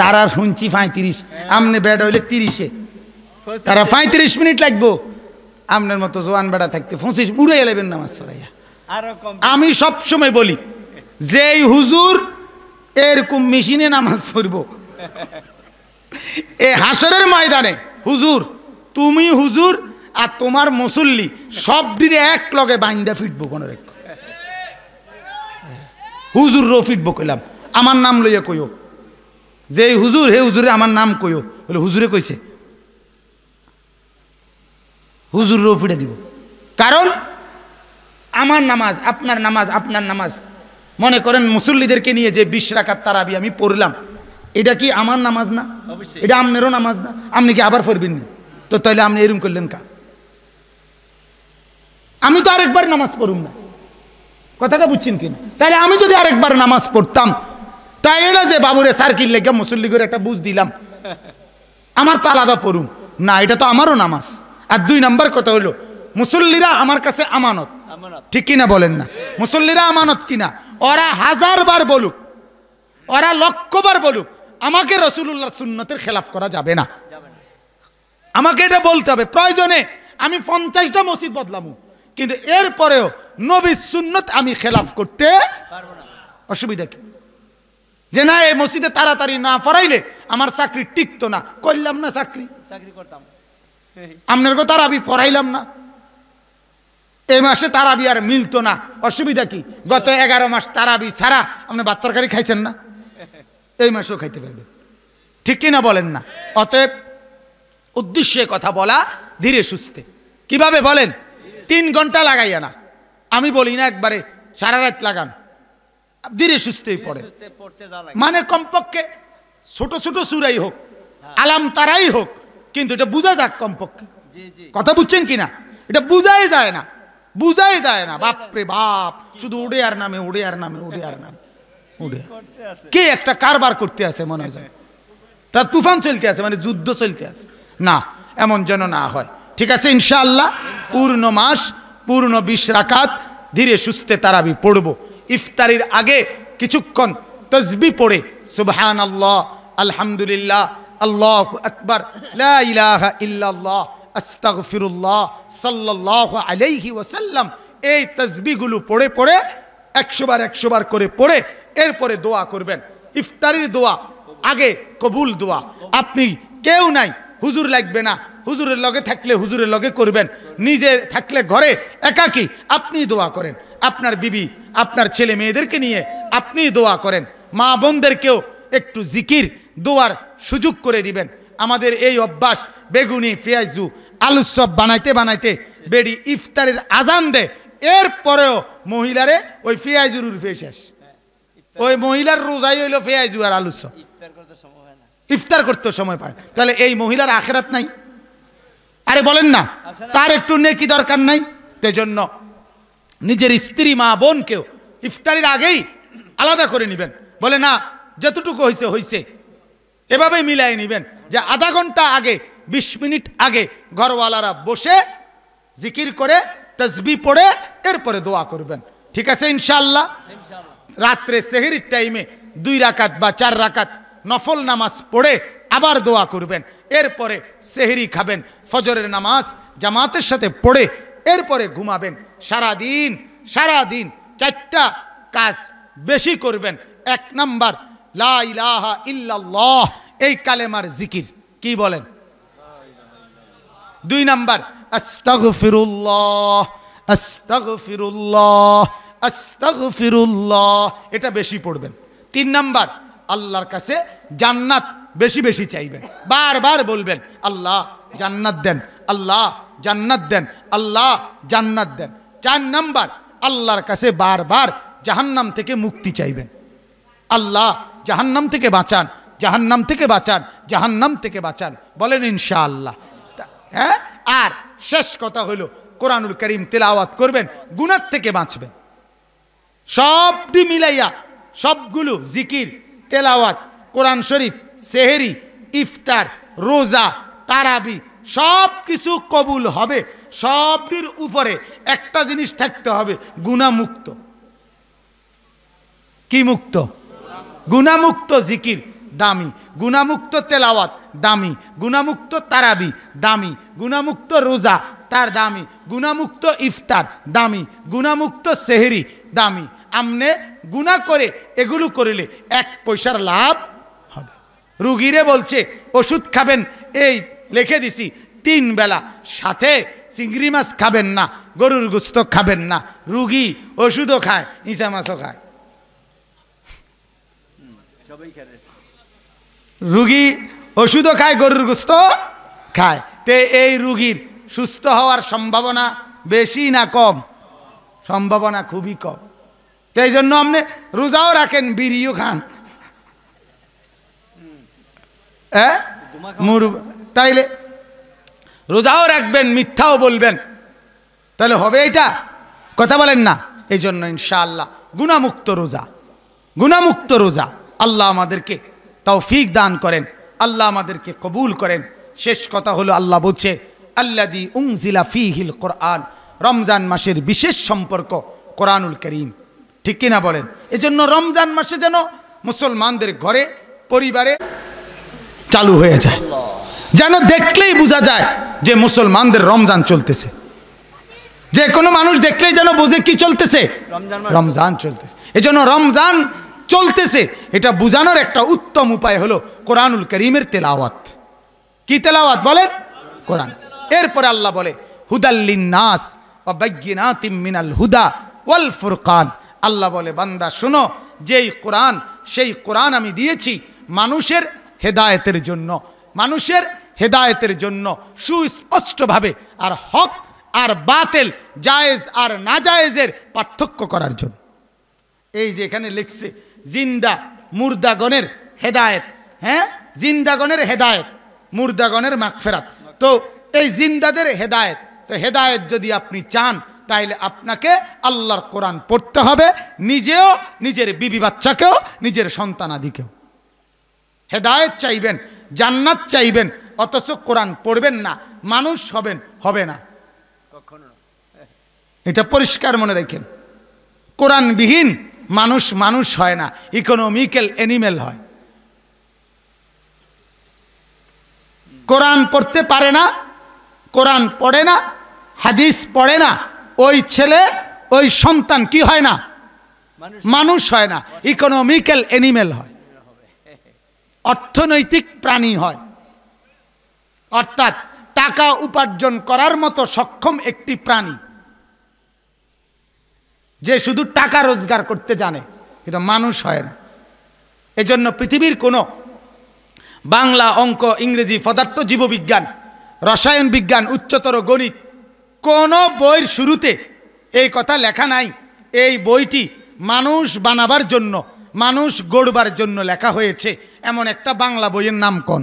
আর শুনছি পঁয়ত্রিশ হ্যাঁ। আমনে বেড হইলে তিরিশে তারা পঁয়ত্রিশ মিনিট লাগবো আমনের মতো জোয়ান বেড়া থাকতে পঁচিশ উড়াইয়া লাইবেন নামাজ সরাইয়া আমি সব সময় বলি যেই হুজুর এরকম মেশিনে নামাজ পড়ব এ হাসরের ময়দানে হুজুর তুমি হুজুর আর তোমার মুসল্লি সব দিনে এক লগে বাইন্দা ফিটবো কোনো হুজুর রো ফিটবো কইলাম আমার নাম লইয়া কইও যে হুজুর হে হুজুরে আমার নাম কইও বলে হুজুরে কইছে হুজুর রো ফিটে দিব কারণ আমার নামাজ আপনার নামাজ আপনার নামাজ মনে করেন মুসল্লিদেরকে নিয়ে যে বিশ রাখার তারাবি আমি পড়লাম এটা কি আমার নামাজ না এটা আপনারও নামাজ না আপনি কি আবার পড়বেন না তো তাহলে আপনি এরম করলেন কা আমি তো আরেকবার নামাজ পড়ুম না কথাটা বুঝছেন কিনা তাহলে আমি যদি আরেকবার নামাজ পড়তাম তাই এটা যে বাবুরে সার্কিল লেগে মুসল্লি করে একটা বুঝ দিলাম আমার তো আলাদা পড়ুম না এটা তো আমারও নামাজ আর দুই নাম্বার কথা হলো মুসল্লিরা আমার কাছে আমানত ঠিক কিনা বলেন না মুসল্লিরা আমানত কিনা ওরা হাজার বার বলুক ওরা লক্ষবার বলুক আমাকে রসুল্লাহ সুন্নতের খেলাফ করা যাবে না আমাকে এটা বলতে হবে প্রয়োজনে আমি পঞ্চাশটা মসজিদ বদলাম কিন্তু এরপরেও নবী সুন্নত আমি খেলাফ করতে অসুবিধা কি যে না এই মসজিদে তাড়াতাড়ি না ফরাইলে আমার চাকরি টিকতো না করলাম না চাকরি চাকরি করতাম আপনার কথা আর আমি ফরাইলাম না এই মাসে তারাবি আর মিলতো না অসুবিধা কি গত এগারো মাস তারাবি সারা আপনি বাত তরকারি খাইছেন না এই মাসেও খাইতে পারবেন ঠিক কি না বলেন না অতএব উদ্দেশ্যে কথা বলা ধীরে সুস্থে কিভাবে বলেন তিন ঘন্টা লাগাইয়া না আমি বলি না একবারে সারা রাত লাগান ধীরে সুস্থেই পড়ে মানে কমপক্ষে ছোট ছোট সুরাই হোক আলাম তারাই হোক কিন্তু এটা বোঝা যাক কমপক্ষে কথা বুঝছেন কি না এটা বোঝাই যায় না বুঝাই যায় না বাপরে বাপ শুধু উড়ে আর নামে উড়ে আর নামে উড়ে আর নামে উড়ে কে একটা কারবার করতে আছে মনে হয় তার তুফান চলতে আছে মানে যুদ্ধ চলতে আছে না এমন যেন না হয় ঠিক আছে ইনশাআল্লাহ পূর্ণ মাস পূর্ণ বিশ রাকাত ধীরে সুস্থে তারাবি পড়ব ইফতারির আগে কিছুক্ষণ তসবি পড়ে সুবহান আল্লাহ আলহামদুলিল্লাহ আল্লাহ আকবর ইলাহা ইল্লাল্লাহ আস্তাগফিরুল্লাহ সাল্লাল্লাহু আলাইহি ওয়াসাল্লাম এই তাসবিহগুলো পড়ে পড়ে একশোবার একশোবার করে পড়ে এরপরে দোয়া করবেন ইফতারির দোয়া আগে কবুল দোয়া আপনি কেউ নাই হুজুর লাগবে না হুজুরের লগে থাকলে হুজুরের লগে করবেন নিজে থাকলে ঘরে একাকি আপনি দোয়া করেন আপনার বিবি আপনার ছেলে মেয়েদেরকে নিয়ে আপনি দোয়া করেন মা বোনদেরকেও একটু জিকির দোয়ার সুযোগ করে দিবেন আমাদের এই অভ্যাস বেগুনি পেঁয়াজু আলু সব বানাইতে বানাইতে বেড়ি ইফতারের আজান দে এরপরেও মহিলারে ওই পেঁয়াজুর উর্ফে শেষ ওই মহিলার রোজাই হইল পেঁয়াজু আর আলু সব ইফতার করতে সময় পায় তাহলে এই মহিলার আখেরাত নাই আরে বলেন না তার একটু নেকি দরকার নাই জন্য নিজের স্ত্রী মা বোনকেও ইফতারির আগেই আলাদা করে নেবেন বলে না যতটুকু হয়েছে হয়েছে এভাবেই মিলাই নেবেন যে আধা ঘন্টা আগে বিশ মিনিট আগে ঘরওয়ালারা বসে জিকির করে তসবি পড়ে এরপরে দোয়া করবেন ঠিক আছে ইনশাল্লাহ রাত্রে সেহেরির টাইমে দুই রাকাত বা চার রাকাত নফল নামাজ পড়ে আবার দোয়া করবেন এরপরে সেহেরি খাবেন ফজরের নামাজ জামাতের সাথে পড়ে এরপরে ঘুমাবেন সারা দিন সারা দিন চারটা কাজ বেশি করবেন এক নাম্বার লা ইলাহা এই কালেমার জিকির কি বলেন দুই নাম্বার ফিরুল্লাহ আস্তাগ ফিরুল্লাহ এটা বেশি পড়বেন তিন নাম্বার আল্লাহর কাছে জান্নাত বেশি বেশি চাইবেন বারবার বলবেন আল্লাহ জান্নাত দেন আল্লাহ জান্নাত দেন আল্লাহ জান্নাত দেন চার নাম্বার আল্লাহর কাছে বারবার জাহান্নাম থেকে মুক্তি চাইবেন আল্লাহ জাহান্নাম থেকে বাঁচান জাহান্নাম থেকে বাঁচান জাহান্নাম থেকে বাঁচান বলেন ইনশাআল্লাহ হ্যাঁ আর শেষ কথা হইল কোরআনুল করিম তেলাওয়াত করবেন গুনার থেকে বাঁচবেন সবটি মিলাইয়া সবগুলো জিকির তেলাওয়াত কোরআন শরীফ সেহেরি ইফতার রোজা তারাবি সব কিছু কবুল হবে সবটির উপরে একটা জিনিস থাকতে হবে গুণামুক্ত কি মুক্ত গুণামুক্ত জিকির দামি গুণামুক্ত তেলাওয়াত দামি গুণামুক্ত তারাবি দামি গুণামুক্ত রোজা তার দামি গুণামুক্ত ইফতার দামি গুণামুক্ত সেহরি দামি আমনে গুণা করে এগুলো করিলে এক পয়সার লাভ হবে রুগীরে বলছে ওষুধ খাবেন এই লিখে দিছি তিন বেলা সাথে চিংড়ি মাছ খাবেন না গরুর গুস্ত খাবেন না রুগী ওষুধও খায় ইঁচা মাছও খায় রুগী ওষুধও খায় গরুর গুস্ত খায় তে এই রুগীর সুস্থ হওয়ার সম্ভাবনা বেশি না কম সম্ভাবনা খুবই কম এই জন্য আপনি রোজাও রাখেন বিড়িও খান তাইলে রোজাও রাখবেন মিথ্যাও বলবেন তাহলে হবে এটা কথা বলেন না এই জন্য ইনশাআল্লাহ গুণামুক্ত রোজা গুণামুক্ত রোজা আল্লাহ আমাদেরকে তাও ফিক দান করেন আল্লাহ আমাদেরকে কবুল করেন শেষ কথা হলো আল্লাহ বলছে আল্লাদি উংজিলা হিল কোরআন রমজান মাসের বিশেষ সম্পর্ক কোরআনুল করিম ঠিক কিনা বলেন এজন্য রমজান মাসে যেন মুসলমানদের ঘরে পরিবারে চালু হয়ে যায় যেন দেখলেই বোঝা যায় যে মুসলমানদের রমজান চলতেছে যে কোনো মানুষ দেখলেই যেন বোঝে কি চলতেছে রমজান চলতেছে এজন্য রমজান চলতেছে এটা বোঝানোর একটা উত্তম উপায় হলো কোরআনুল করিমের তেলাওয়াত কি তেলাওয়াত বলেন কোরআন এরপরে আল্লাহ বলে হুদাল্লিন নাস মিনাল হুদা ওয়াল ফুরকান আল্লাহ বলে বান্দা শোনো যেই কোরআন সেই কোরআন আমি দিয়েছি মানুষের হেদায়েতের জন্য মানুষের হেদায়েতের জন্য সুস্পষ্টভাবে আর হক আর বাতেল জায়েজ আর জায়েজের পার্থক্য করার জন্য এই যে এখানে লিখছে জিন্দা মুর্দাগণের হেদায়েত হ্যাঁ জিন্দাগণের হেদায়েত মুর্দাগণের মাকফেরাত তো এই জিন্দাদের হেদায়েত তো হেদায়েত যদি আপনি চান তাইলে আপনাকে আল্লাহর কোরআন পড়তে হবে নিজেও নিজের বিবি বাচ্চাকেও নিজের সন্তানাদিকেও হেদায়েত চাইবেন জান্নাত চাইবেন অথচ কোরআন পড়বেন না মানুষ হবেন হবে না কখনো এটা পরিষ্কার মনে রাখেন কোরআনবিহীন মানুষ মানুষ হয় না ইকোনমিক্যাল এনিমেল হয় কোরআন পড়তে পারে না কোরআন পড়ে না হাদিস পড়ে না ওই ছেলে ওই সন্তান কি হয় না মানুষ হয় না ইকোনমিক্যাল এনিমেল হয় অর্থনৈতিক প্রাণী হয় অর্থাৎ টাকা উপার্জন করার মতো সক্ষম একটি প্রাণী যে শুধু টাকা রোজগার করতে জানে কিন্তু মানুষ হয় না এজন্য পৃথিবীর কোনো বাংলা অঙ্ক ইংরেজি পদার্থ জীববিজ্ঞান রসায়ন বিজ্ঞান উচ্চতর গণিত কোনো বইয়ের শুরুতে এই কথা লেখা নাই এই বইটি মানুষ বানাবার জন্য মানুষ গড়বার জন্য লেখা হয়েছে এমন একটা বাংলা বইয়ের নাম কোন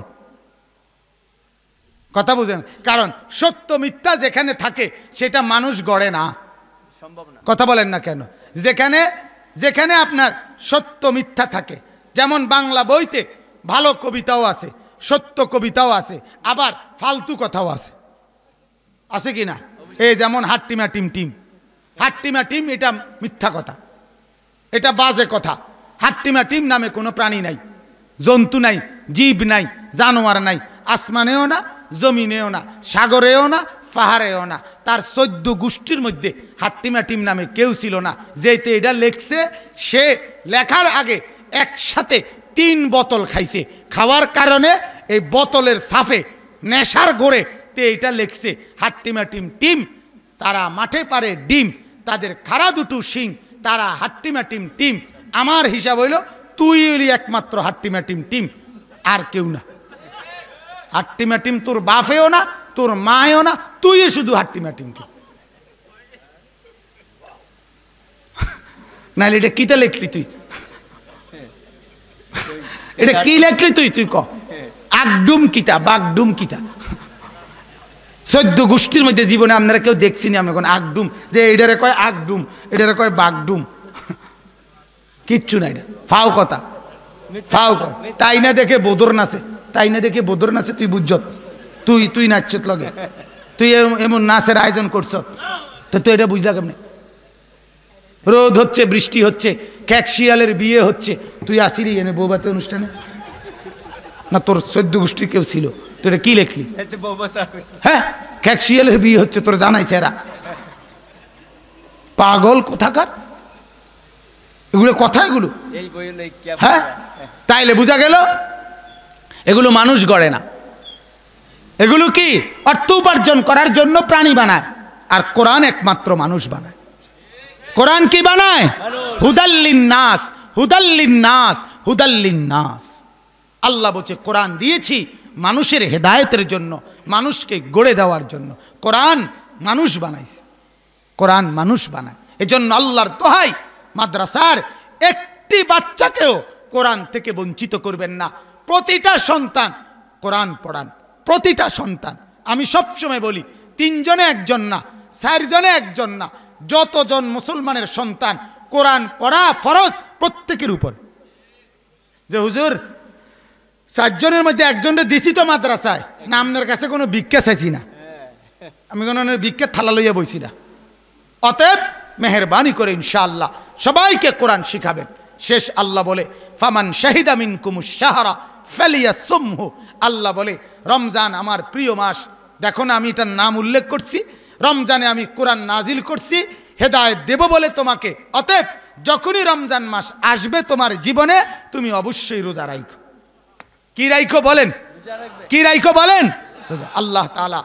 কথা বুঝেন কারণ সত্য মিথ্যা যেখানে থাকে সেটা মানুষ গড়ে না কথা বলেন না কেন যেখানে যেখানে আপনার সত্য মিথ্যা থাকে যেমন বাংলা বইতে ভালো কবিতাও আছে সত্য কবিতাও আছে আবার ফালতু কথাও আছে আছে কি না এ যেমন হাট্টিমা টিম টিম হাট্টিমা টিম এটা মিথ্যা কথা এটা বাজে কথা হাট্টিমা টিম নামে কোনো প্রাণী নাই জন্তু নাই জীব নাই জানোয়ার নাই আসমানেও না জমিনেও না সাগরেও না পাহাড়েও না তার চোদ্দ গোষ্ঠীর মধ্যে হাট্টিমাটিম নামে কেউ ছিল না যেতে এটা লেখছে সে লেখার আগে একসাথে তিন বোতল খাইছে খাওয়ার কারণে এই বোতলের সাফে নেশার গড়ে তে এটা লেখছে হাট্টিমাটিম টিম তারা মাঠে পারে ডিম তাদের খারা দুটো শিং তারা হাট্টিমাটিম টিম আমার হিসাব হইল তুই একমাত্র হাট্টিমাটিম টিম আর কেউ না হাট্টিমাটিম তোর বাফেও না তোর মায়ও না তুই শুধু হাট্টি মাটিমকে নাহলে এটা কিটা লেখলি তুই এটা কি লেখলি তুই তুই ক আগডুম কিতা বাগডুম কিতা চোদ্দ গোষ্ঠীর মধ্যে জীবনে আপনারা কেউ দেখছি না এখন আগডুম যে এটারে কয় আগডুম এটারে কয় বাগডুম কিচ্ছু না এটা ফাও কথা ফাও কথা তাই না দেখে বদর নাচে তাই না দেখে বদর নাচে তুই বুঝত তুই তুই নাচছত লগে তুই এমন নাচের আয়োজন করছ তো তুই এটা বুঝলা কেমনি রোদ হচ্ছে বৃষ্টি হচ্ছে ক্যাকশিয়ালের বিয়ে হচ্ছে তুই আসিলি এনে বৌবাতে অনুষ্ঠানে না তোর সদ্য গোষ্ঠী কেউ ছিল তুই এটা কী লেখলি হ্যাঁ ক্যাকশিয়ালের বিয়ে হচ্ছে তোর জানাই সেরা পাগল কোথাকার এগুলো কথা এগুলো হ্যাঁ তাইলে বোঝা গেল এগুলো মানুষ গড়ে না এগুলো কি অর্থ উপার্জন করার জন্য প্রাণী বানায় আর কোরআন একমাত্র মানুষ বানায় কোরআন কি বানায় হুদাল্লিন নাস হুদাল্লিন নাস হুদাল্লিন নাস আল্লাহ বলছে কোরআন দিয়েছি মানুষের হেদায়তের জন্য মানুষকে গড়ে দেওয়ার জন্য কোরআন মানুষ বানাইছে কোরআন মানুষ বানায় এজন্য আল্লাহর তোহাই মাদ্রাসার একটি বাচ্চাকেও কোরআন থেকে বঞ্চিত করবেন না প্রতিটা সন্তান কোরআন পড়ান প্রতিটা সন্তান আমি সবসময় বলি তিনজনে একজন না চারজনে একজন না যতজন মুসলমানের সন্তান কোরআন পড়া ফরজ প্রত্যেকের উপর যে হুজুর চারজনের মধ্যে একজনের দিছি তো মাদ্রাসায় না আপনার কাছে কোনো ভিক্ষা চাইছি না আমি কোনো ভিক্ষা থালা লইয়া বইছি না অতএব মেহরবানি করে ইনশাআল্লাহ সবাইকে কোরআন শিখাবেন শেষ আল্লাহ বলে ফামান শাহিদামিন কুমুর সাহারা ফেলিয়া সুম্হু আল্লাহ বলে রমজান আমার প্রিয় মাস দেখো না আমি এটার নাম উল্লেখ করছি রমজানে আমি কোরআন নাজিল করছি হেদায় দেব বলে তোমাকে অতএব যখনই রমজান মাস আসবে তোমার জীবনে তুমি অবশ্যই রোজা রাইখো কি রাইখো বলেন কি রাইখো বলেন আল্লাহ তালা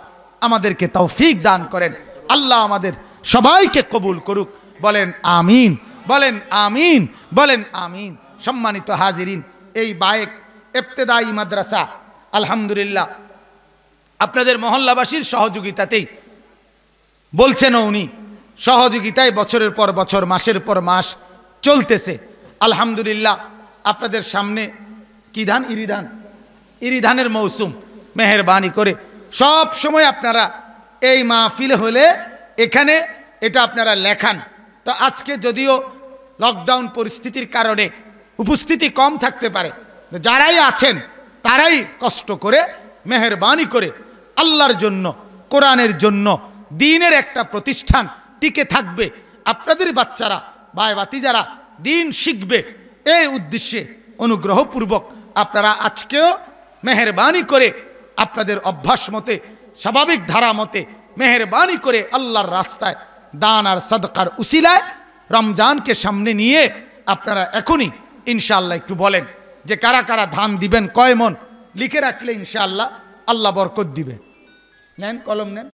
আমাদেরকে তৌফিক দান করেন আল্লাহ আমাদের সবাইকে কবুল করুক বলেন আমিন বলেন আমিন বলেন আমিন সম্মানিত হাজিরিন এই বায়েক এফতেদাই মাদ্রাসা আলহামদুলিল্লাহ আপনাদের মহল্লাবাসীর সহযোগিতাতেই বলছেন উনি সহযোগিতায় বছরের পর বছর মাসের পর মাস চলতেছে আলহামদুলিল্লাহ আপনাদের সামনে কি ধান ইরিধান ইরিধানের মৌসুম মেহরবানি করে সব সময় আপনারা এই মাহফিল হলে এখানে এটা আপনারা লেখান তো আজকে যদিও লকডাউন পরিস্থিতির কারণে উপস্থিতি কম থাকতে পারে যারাই আছেন তারাই কষ্ট করে মেহরবানি করে আল্লাহর জন্য কোরআনের জন্য দিনের একটা প্রতিষ্ঠান টিকে থাকবে আপনাদের বাচ্চারা ভাই যারা দিন শিখবে এই উদ্দেশ্যে অনুগ্রহপূর্বক আপনারা আজকেও মেহরবানি করে আপনাদের অভ্যাস মতে স্বাভাবিক ধারা মতে মেহরবানি করে আল্লাহর রাস্তায় দান আর সদকার উসিলায় রমজানকে সামনে নিয়ে আপনারা এখনই ইনশাল্লাহ একটু বলেন যে কারা কারা ধান দিবেন কয় মন লিখে রাখলে ইনশাআল্লাহ আল্লাহ বরকত দিবে নেন কলম নেন